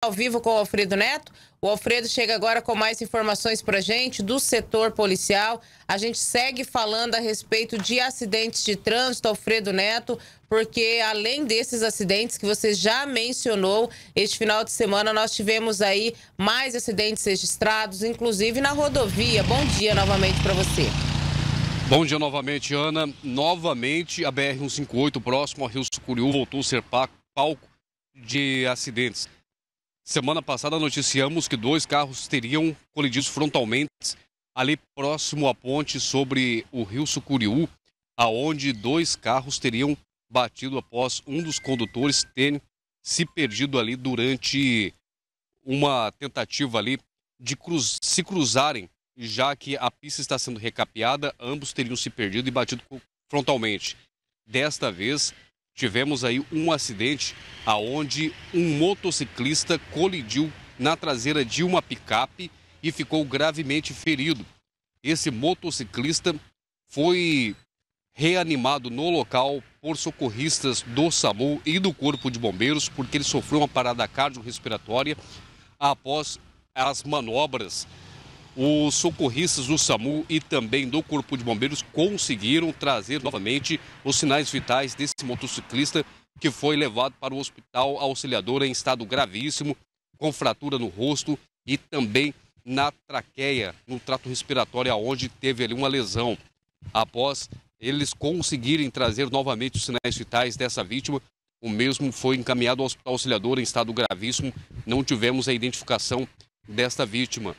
ao vivo com o Alfredo Neto. O Alfredo chega agora com mais informações para gente do setor policial. A gente segue falando a respeito de acidentes de trânsito, Alfredo Neto, porque além desses acidentes que você já mencionou, este final de semana nós tivemos aí mais acidentes registrados, inclusive na rodovia. Bom dia novamente para você. Bom dia novamente, Ana. Novamente, a BR-158, próximo a Rio Sucuriú, voltou a ser palco de acidentes. Semana passada noticiamos que dois carros teriam colidido frontalmente ali próximo à ponte sobre o rio Sucuriú, aonde dois carros teriam batido após um dos condutores ter se perdido ali durante uma tentativa ali de cruz... se cruzarem, já que a pista está sendo recapeada, ambos teriam se perdido e batido frontalmente. Desta vez, tivemos aí um acidente aonde um motociclista colidiu na traseira de uma picape e ficou gravemente ferido. Esse motociclista foi reanimado no local por socorristas do SAMU e do Corpo de Bombeiros, porque ele sofreu uma parada cardiorrespiratória após as manobras os socorristas do SAMU e também do Corpo de Bombeiros conseguiram trazer novamente os sinais vitais desse motociclista que foi levado para o hospital auxiliador em estado gravíssimo, com fratura no rosto e também na traqueia, no trato respiratório, onde teve ali uma lesão. Após eles conseguirem trazer novamente os sinais vitais dessa vítima, o mesmo foi encaminhado ao hospital auxiliador em estado gravíssimo. Não tivemos a identificação desta vítima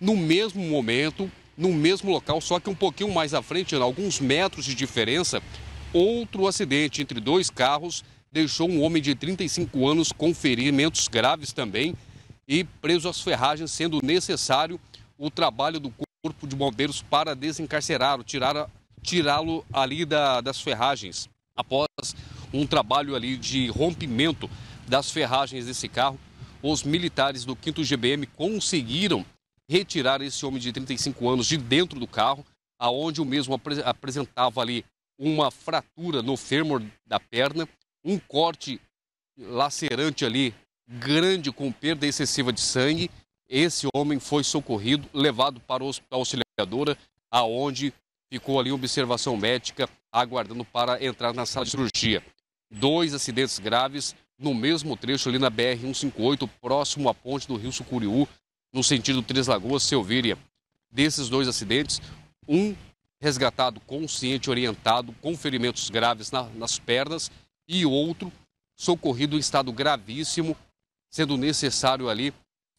no mesmo momento, no mesmo local, só que um pouquinho mais à frente, né, alguns metros de diferença, outro acidente entre dois carros deixou um homem de 35 anos com ferimentos graves também e preso às ferragens, sendo necessário o trabalho do corpo de bombeiros para desencarcerá-lo, tirá-lo ali da, das ferragens. Após um trabalho ali de rompimento das ferragens desse carro, os militares do 5 GBM conseguiram retirar esse homem de 35 anos de dentro do carro, aonde o mesmo apre apresentava ali uma fratura no fêmur da perna, um corte lacerante ali, grande, com perda excessiva de sangue. Esse homem foi socorrido, levado para o hospital auxiliadora, aonde ficou ali observação médica, aguardando para entrar na sala de cirurgia. Dois acidentes graves no mesmo trecho ali na BR-158, próximo à ponte do Rio Sucuriú, no sentido Três Lagoas, Selvíria. Desses dois acidentes, um resgatado consciente, orientado, com ferimentos graves na, nas pernas, e outro socorrido em estado gravíssimo, sendo necessário ali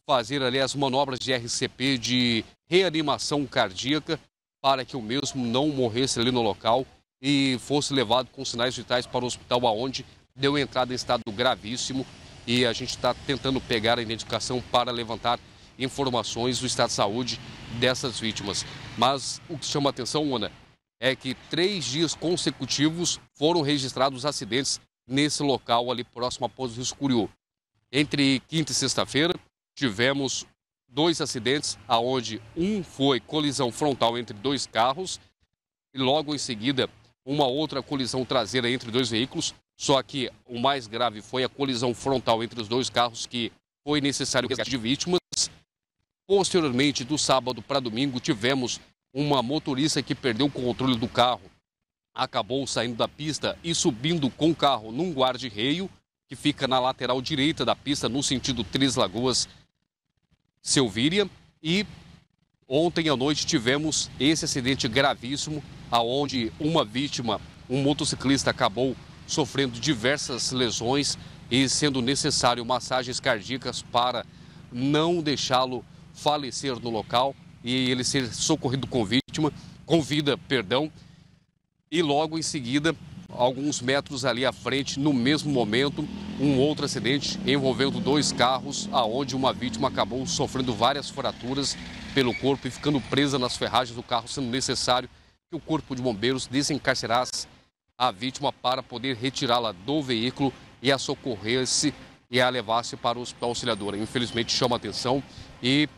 fazer ali as manobras de RCP de reanimação cardíaca para que o mesmo não morresse ali no local e fosse levado com sinais vitais para o hospital aonde deu entrada em estado gravíssimo e a gente está tentando pegar a identificação para levantar informações do estado de saúde dessas vítimas. Mas o que chama a atenção, Ana, é que três dias consecutivos foram registrados acidentes nesse local ali próximo a Pouso do Escuriú. Entre quinta e sexta-feira, tivemos dois acidentes, aonde um foi colisão frontal entre dois carros e logo em seguida uma outra colisão traseira entre dois veículos. Só que o mais grave foi a colisão frontal entre os dois carros que foi necessário resgate de vítimas. Posteriormente, do sábado para domingo, tivemos uma motorista que perdeu o controle do carro, acabou saindo da pista e subindo com o carro num guarda-reio que fica na lateral direita da pista, no sentido Três Lagoas, Selvíria. E ontem à noite tivemos esse acidente gravíssimo, aonde uma vítima, um motociclista, acabou sofrendo diversas lesões e sendo necessário massagens cardíacas para não deixá-lo falecer no local e ele ser socorrido com vítima, com vida, perdão. E logo em seguida, alguns metros ali à frente, no mesmo momento, um outro acidente envolvendo dois carros, aonde uma vítima acabou sofrendo várias fraturas pelo corpo e ficando presa nas ferragens do carro, sendo necessário que o corpo de bombeiros desencarcerasse a vítima para poder retirá-la do veículo e a socorresse e a levasse para o hospital auxiliadora. Infelizmente chama atenção e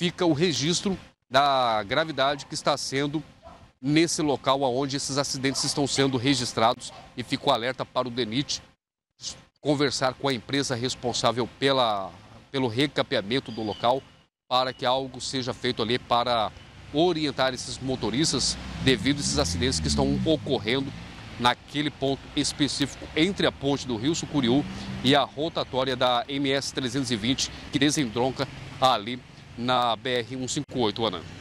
fica o registro da gravidade que está sendo nesse local onde esses acidentes estão sendo registrados e o alerta para o DENIT conversar com a empresa responsável pela, pelo recapeamento do local para que algo seja feito ali para orientar esses motoristas devido a esses acidentes que estão ocorrendo naquele ponto específico entre a ponte do Rio Sucuriú e a rotatória da MS 320 que desendronca ali na BR-158, Ana.